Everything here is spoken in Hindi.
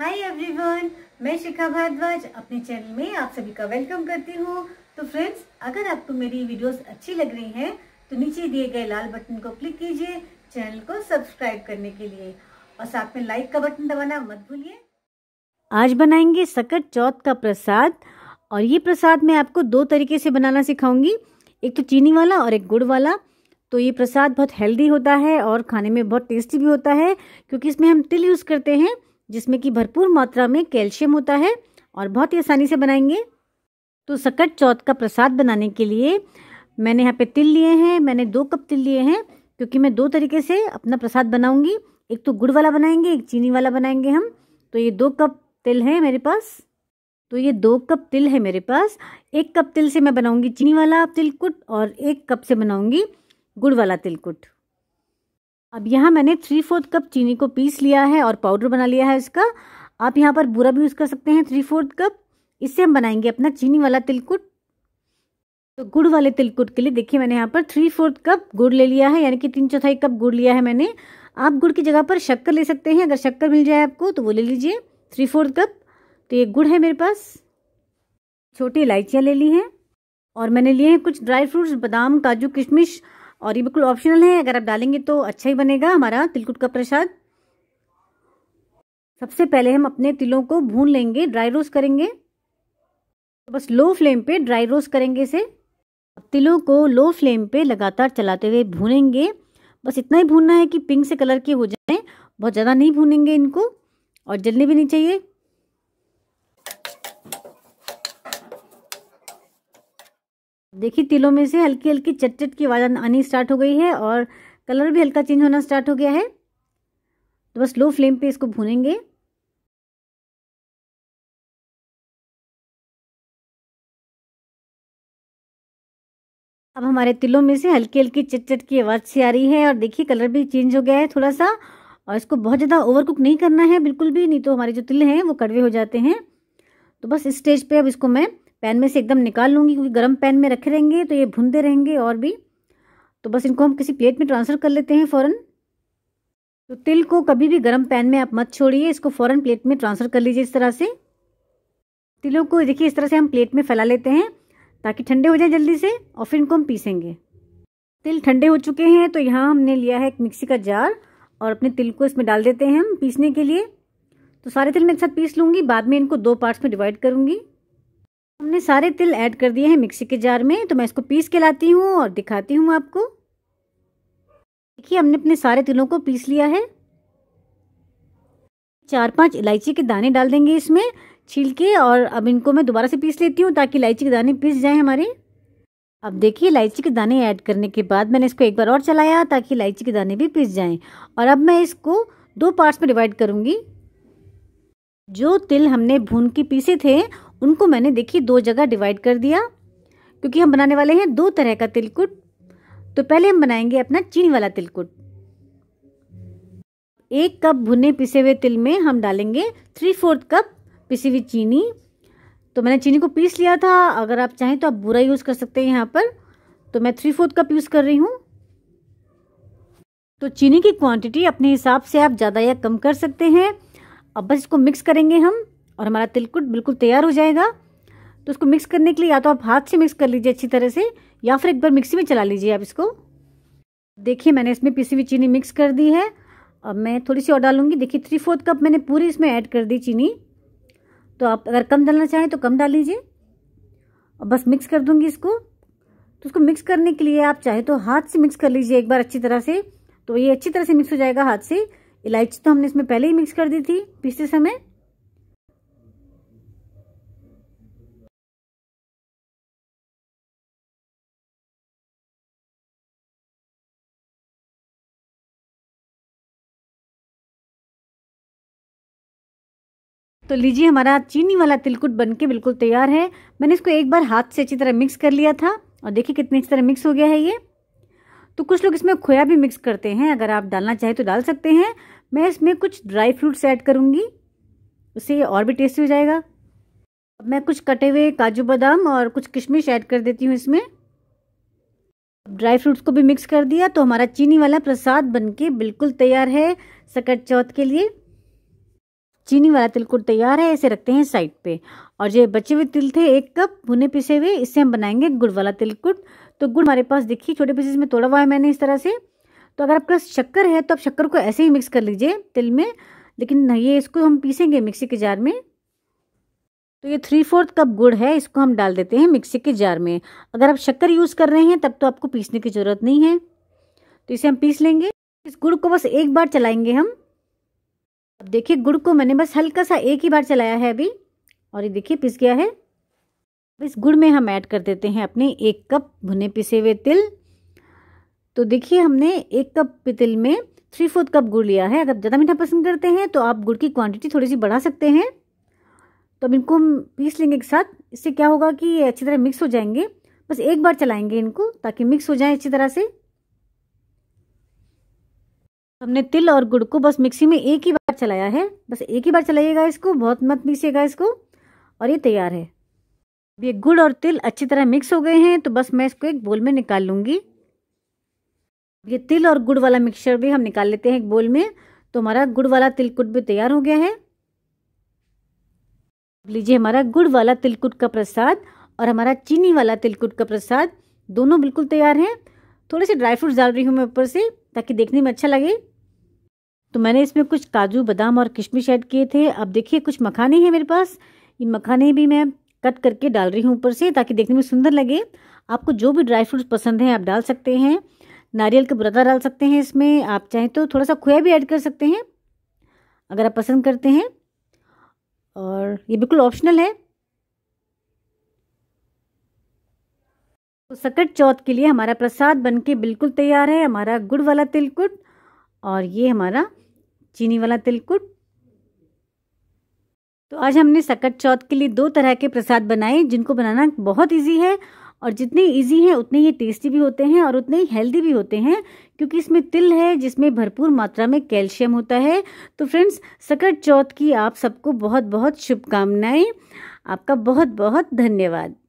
हाय एवरीवन मैं शिखा भारद्वाज अपने चैनल में आप सभी का वेलकम करती हूँ तो फ्रेंड्स अगर आपको मेरी वीडियोस अच्छी लग रही हैं तो नीचे दिए गए लाल बटन को क्लिक कीजिए चैनल को सब्सक्राइब करने के लिए और साथ में लाइक का बटन दबाना मत भूलिए आज बनाएंगे सकट चौथ का प्रसाद और ये प्रसाद मैं आपको दो तरीके से बनाना सिखाऊंगी एक तो चीनी वाला और एक गुड़ वाला तो ये प्रसाद बहुत हेल्दी होता है और खाने में बहुत टेस्टी भी होता है क्योंकि इसमें हम तिल यूज़ करते हैं जिसमें कि भरपूर मात्रा में कैल्शियम होता है और बहुत ही आसानी से बनाएंगे तो सकट चौथ का प्रसाद बनाने के लिए मैंने यहाँ पे तिल लिए हैं मैंने दो कप तिल लिए हैं क्योंकि मैं दो तरीके से अपना प्रसाद बनाऊंगी एक तो गुड़ वाला बनाएंगे एक चीनी वाला बनाएंगे हम तो ये दो कप तिल है मेरे पास तो ये दो कप तिल है मेरे पास एक कप तिल से मैं बनाऊंगी चीनी वाला तिलकुट और एक कप से बनाऊंगी गुड़ वाला तिलकुट अब यहाँ मैंने थ्री फोर्थ कप चीनी को पीस लिया है और पाउडर बना लिया है इसका आप यहाँ पर बुरा भी यूज़ कर सकते हैं थ्री फोर्थ कप इससे हम बनाएंगे अपना चीनी वाला तिलकुट तो गुड़ वाले तिलकुट के लिए देखिए मैंने यहाँ पर थ्री फोर्थ कप गुड़ ले लिया है यानी कि तीन चौथाई कप गुड़ लिया है मैंने आप गुड़ की जगह पर शक्कर ले सकते हैं अगर शक्कर मिल जाए आपको तो वो ले लीजिए थ्री फोर्थ कप तो ये गुड़ है मेरे पास छोटी इलायचियाँ ले ली हैं और मैंने लिए हैं कुछ ड्राई फ्रूट्स बादाम काजू किशमिश और ये बिल्कुल ऑप्शनल है अगर आप डालेंगे तो अच्छा ही बनेगा हमारा तिलकुट का प्रसाद सबसे पहले हम अपने तिलों को भून लेंगे ड्राई रोस्ट करेंगे तो बस लो फ्लेम पे ड्राई रोस्ट करेंगे इसे तिलों को लो फ्लेम पे लगातार चलाते हुए भूनेंगे बस इतना ही भूनना है कि पिंक से कलर के हो जाए बहुत ज़्यादा नहीं भूनेंगे इनको और जलने भी नहीं चाहिए देखिए तिलों में से हल्की हल्की चटचट की आवाज़ आनी स्टार्ट हो गई है और कलर भी हल्का चेंज होना स्टार्ट हो गया है तो बस लो फ्लेम पे इसको भूनेंगे अब हमारे तिलों में से हल्की हल्की चटचट की आवाज़ से आ रही है और देखिए कलर भी चेंज हो गया है थोड़ा सा और इसको बहुत ज़्यादा ओवर कुक नहीं करना है बिल्कुल भी नहीं तो हमारे जो तिल हैं वो कड़वे हो जाते हैं तो बस इस स्टेज पे अब इसको मैं पैन में से एकदम निकाल लूँगी क्योंकि गर्म पैन में रखे रहेंगे तो ये भुनते रहेंगे और भी तो बस इनको हम किसी प्लेट में ट्रांसफ़र कर लेते हैं फ़ौरन तो तिल को कभी भी गर्म पैन में आप मत छोड़िए इसको फ़ौरन प्लेट में ट्रांसफ़र कर लीजिए इस तरह से तिलों को देखिए इस तरह से हम प्लेट में फैला लेते हैं ताकि ठंडे हो जाए जल्दी से और फिर इनको हम पीसेंगे तिल ठंडे हो चुके हैं तो यहाँ हमने लिया है एक मिक्सी का जार और अपने तिल को इसमें डाल देते हैं हम पीसने के लिए तो सारे तिल मैं एक साथ पीस लूँगी बाद में इनको दो पार्ट्स में डिवाइड करूँगी हमने सारे तिल ऐड कर दिए हैं मिक्सी के जार में तो मैं इसको पीस के लाती हूँ और दिखाती हूँ आपको देखिए हमने अपने सारे तिलों को पीस लिया है चार पांच इलायची के दाने डाल देंगे इसमें छील के और अब इनको मैं दोबारा से पीस लेती हूँ ताकि इलायची के दाने पीस जाए हमारे अब देखिए इलायची के दाने ऐड करने के बाद मैंने इसको एक बार और चलाया ताकि इलायची के दाने भी पीस जाए और अब मैं इसको दो पार्ट्स में डिवाइड करूँगी जो तिल हमने भून के पीसे थे उनको मैंने देखिए दो जगह डिवाइड कर दिया क्योंकि हम बनाने वाले हैं दो तरह का तिलकुट तो पहले हम बनाएंगे अपना चीनी वाला तिलकुट एक कप भुने पिसे हुए तिल में हम डालेंगे थ्री फोर्थ कप पिसी हुई चीनी तो मैंने चीनी को पीस लिया था अगर आप चाहें तो आप बुरा यूज़ कर सकते हैं यहाँ पर तो मैं थ्री फोर्थ कप यूज़ कर रही हूँ तो चीनी की क्वांटिटी अपने हिसाब से आप ज़्यादा या कम कर सकते हैं अब बस इसको मिक्स करेंगे हम और हमारा तिलकुट बिल्कुल तैयार हो जाएगा तो उसको मिक्स करने के लिए या तो आप हाथ से मिक्स कर लीजिए अच्छी तरह से या फिर एक बार मिक्सी में चला लीजिए आप इसको देखिए मैंने इसमें पिसी हुई चीनी मिक्स कर दी है अब मैं थोड़ी सी और डालूंगी देखिए थ्री फोर्थ कप मैंने पूरी इसमें ऐड कर दी चीनी तो आप अगर कम डालना चाहें तो कम डाल लीजिए और बस मिक्स कर दूंगी इसको तो उसको मिक्स करने के लिए आप चाहे तो हाथ से मिक्स कर लीजिए एक बार अच्छी तरह से तो ये अच्छी तरह से मिक्स हो जाएगा हाथ से इलायची तो हमने इसमें पहले ही मिक्स कर दी थी पिसते समय तो लीजिए हमारा चीनी वाला तिलकुट बनके बिल्कुल तैयार है मैंने इसको एक बार हाथ से अच्छी तरह मिक्स कर लिया था और देखिए कितनी अच्छी तरह मिक्स हो गया है ये तो कुछ लोग इसमें खोया भी मिक्स करते हैं अगर आप डालना चाहें तो डाल सकते हैं मैं इसमें कुछ ड्राई फ्रूट्स ऐड करूँगी उससे ये और भी टेस्टी हो जाएगा अब मैं कुछ कटे हुए काजू बादाम और कुछ किशमिश ऐड कर देती हूँ इसमें ड्राई फ्रूट्स को भी मिक्स कर दिया तो हमारा चीनी वाला प्रसाद बनके बिल्कुल तैयार है सकट चौथ के लिए चीनी वाला तिलकुट तैयार है इसे रखते हैं साइड पे और ये बचे हुए तिल थे एक कप भुने पिसे हुए इससे हम बनाएंगे गुड़ वाला तिलकुट तो गुड़ हमारे पास देखिए छोटे पीसेज में तोड़ा हुआ है मैंने इस तरह से तो अगर आपके पास शक्कर है तो आप शक्कर को ऐसे ही मिक्स कर लीजिए तिल में लेकिन ये इसको हम पीसेंगे मिक्सी के जार में तो ये थ्री फोर्थ कप गुड़ है इसको हम डाल देते हैं मिक्सी के जार में अगर आप शक्कर यूज़ कर रहे हैं तब तो आपको पीसने की ज़रूरत नहीं है तो इसे हम पीस लेंगे इस गुड़ को बस एक बार चलाएंगे हम अब देखिए गुड़ को मैंने बस हल्का सा एक ही बार चलाया है अभी और ये देखिए पिस गया है अब इस गुड़ में हम ऐड कर देते हैं अपने एक कप भुने पिसे हुए तिल तो देखिए हमने एक कप तिल में थ्री फोर्थ कप गुड़ लिया है अगर ज़्यादा मीठा पसंद करते हैं तो आप गुड़ की क्वांटिटी थोड़ी सी बढ़ा सकते हैं तो अब इनको हम पीस लेंगे एक साथ इससे क्या होगा कि अच्छी तरह मिक्स हो जाएंगे बस एक बार चलाएंगे इनको ताकि मिक्स हो जाए अच्छी तरह से हमने तिल और गुड़ को बस मिक्सी में एक ही बार चलाया है बस एक ही बार चलाइएगा इसको बहुत मत मिक्सिएगा इसको और ये तैयार है अब ये गुड़ और तिल अच्छी तरह मिक्स हो गए हैं तो बस मैं इसको एक बोल में निकाल लूँगी ये तिल और गुड़ वाला मिक्सचर भी हम निकाल लेते हैं एक बोल में तो हमारा गुड़ वाला तिलकुट भी तैयार हो गया है लीजिए हमारा गुड़ वाला तिलकुट का प्रसाद और हमारा चीनी वाला तिलकुट का प्रसाद दोनों बिल्कुल तैयार हैं थोड़े से ड्राई फ्रूट्स डाल रही हूँ मैं ऊपर से ताकि देखने में अच्छा लगे तो मैंने इसमें कुछ काजू बादाम और किशमिश ऐड किए थे अब देखिए कुछ मखाने हैं मेरे पास ये मखाने भी मैं कट करके डाल रही हूँ ऊपर से ताकि देखने में सुंदर लगे आपको जो भी ड्राई फ्रूट्स पसंद हैं आप डाल सकते हैं नारियल का बुरादा डाल सकते हैं इसमें आप चाहें तो थोड़ा सा खोया भी ऐड कर सकते हैं अगर आप पसंद करते हैं और ये बिल्कुल ऑप्शनल है सकट चौथ के लिए हमारा प्रसाद बन के बिल्कुल तैयार है हमारा गुड़ वाला तिलकुट और ये हमारा चीनी वाला तिलकुट तो आज हमने सकट चौथ के लिए दो तरह के प्रसाद बनाए जिनको बनाना बहुत इजी है और जितने इजी हैं उतने ही टेस्टी भी होते हैं और उतने ही हेल्दी भी होते हैं क्योंकि इसमें तिल है जिसमें भरपूर मात्रा में कैल्शियम होता है तो फ्रेंड्स सकट चौथ की आप सबको बहुत बहुत शुभकामनाएं आपका बहुत बहुत धन्यवाद